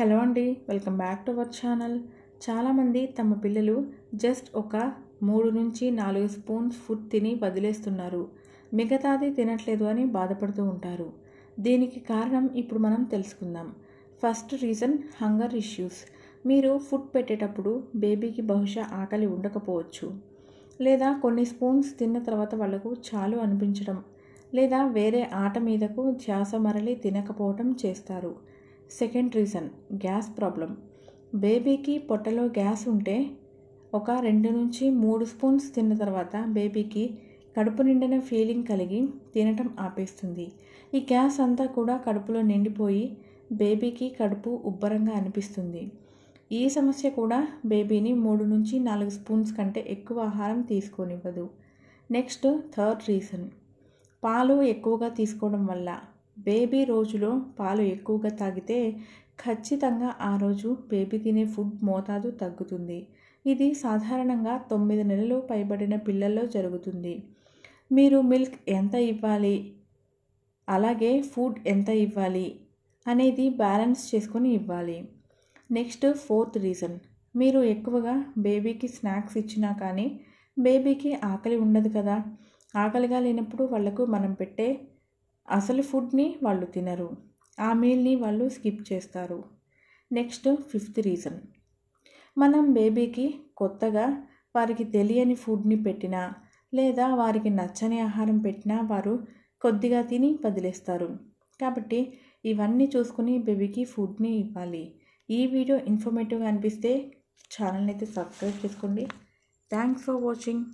hello అండి welcome back to our channel చాలామంది తమ పిల్లలు జస్ట్ ఒక మూడు నుంచి నాలుగు స్పూన్స్ ఫుడ్ తిని వదిలేస్తున్నారు మిగతాది తినట్లేదు అని బాధపడుతూ ఉంటారు దీనికి కారణం ఇప్పుడు మనం తెలుసుకుందాం ఫస్ట్ రీజన్ హంగర్ ఇష్యూస్ మీరు ఫుడ్ పెట్టేటప్పుడు బేబీకి బహుశా ఆకలి ఉండకపోవచ్చు లేదా కొన్ని స్పూన్స్ తిన్న తర్వాత వాళ్లకు చాలు అనిపించడం లేదా వేరే ఆట మీదకు ధ్యాస మరలి తినకపోవటం చేస్తారు సెకండ్ రీజన్ గ్యాస్ ప్రాబ్లం బేబీకి పొట్టలో గ్యాస్ ఉంటే ఒక రెండు నుంచి మూడు స్పూన్స్ తిన్న తర్వాత బేబీకి కడుపు నిండిన ఫీలింగ్ కలిగి తినటం ఆపేస్తుంది ఈ గ్యాస్ అంతా కూడా కడుపులో నిండిపోయి బేబీకి కడుపు ఉబ్బరంగా అనిపిస్తుంది ఈ సమస్య కూడా బేబీని మూడు నుంచి నాలుగు స్పూన్స్ కంటే ఎక్కువ ఆహారం తీసుకోనివ్వదు నెక్స్ట్ థర్డ్ రీజన్ పాలు ఎక్కువగా తీసుకోవడం వల్ల బేబీ రోజులో పాలు ఎక్కువగా తాగితే ఖచ్చితంగా ఆ రోజు బేబీ తినే ఫుడ్ మోతాదు తగ్గుతుంది ఇది సాధారణంగా తొమ్మిది నెలలు పైబడిన పిల్లల్లో జరుగుతుంది మీరు మిల్క్ ఎంత ఇవ్వాలి అలాగే ఫుడ్ ఎంత ఇవ్వాలి అనేది బ్యాలెన్స్ చేసుకొని ఇవ్వాలి నెక్స్ట్ ఫోర్త్ రీజన్ మీరు ఎక్కువగా బేబీకి స్నాక్స్ ఇచ్చినా కానీ బేబీకి ఆకలి ఉండదు కదా ఆకలిగా లేనప్పుడు వాళ్లకు మనం పెట్టే అసలు ఫుడ్ని వాళ్ళు తినరు ఆ మీల్ని వాళ్ళు స్కిప్ చేస్తారు నెక్స్ట్ ఫిఫ్త్ రీజన్ మనం బేబీకి కొత్తగా వారికి తెలియని ఫుడ్ని పెట్టినా లేదా వారికి నచ్చని ఆహారం పెట్టినా వారు కొద్దిగా తిని వదిలేస్తారు కాబట్టి ఇవన్నీ చూసుకుని బేబీకి ఫుడ్ని ఇవ్వాలి ఈ వీడియో ఇన్ఫర్మేటివ్గా అనిపిస్తే ఛానల్ని అయితే సబ్స్క్రైబ్ చేసుకోండి థ్యాంక్స్ ఫర్ వాచింగ్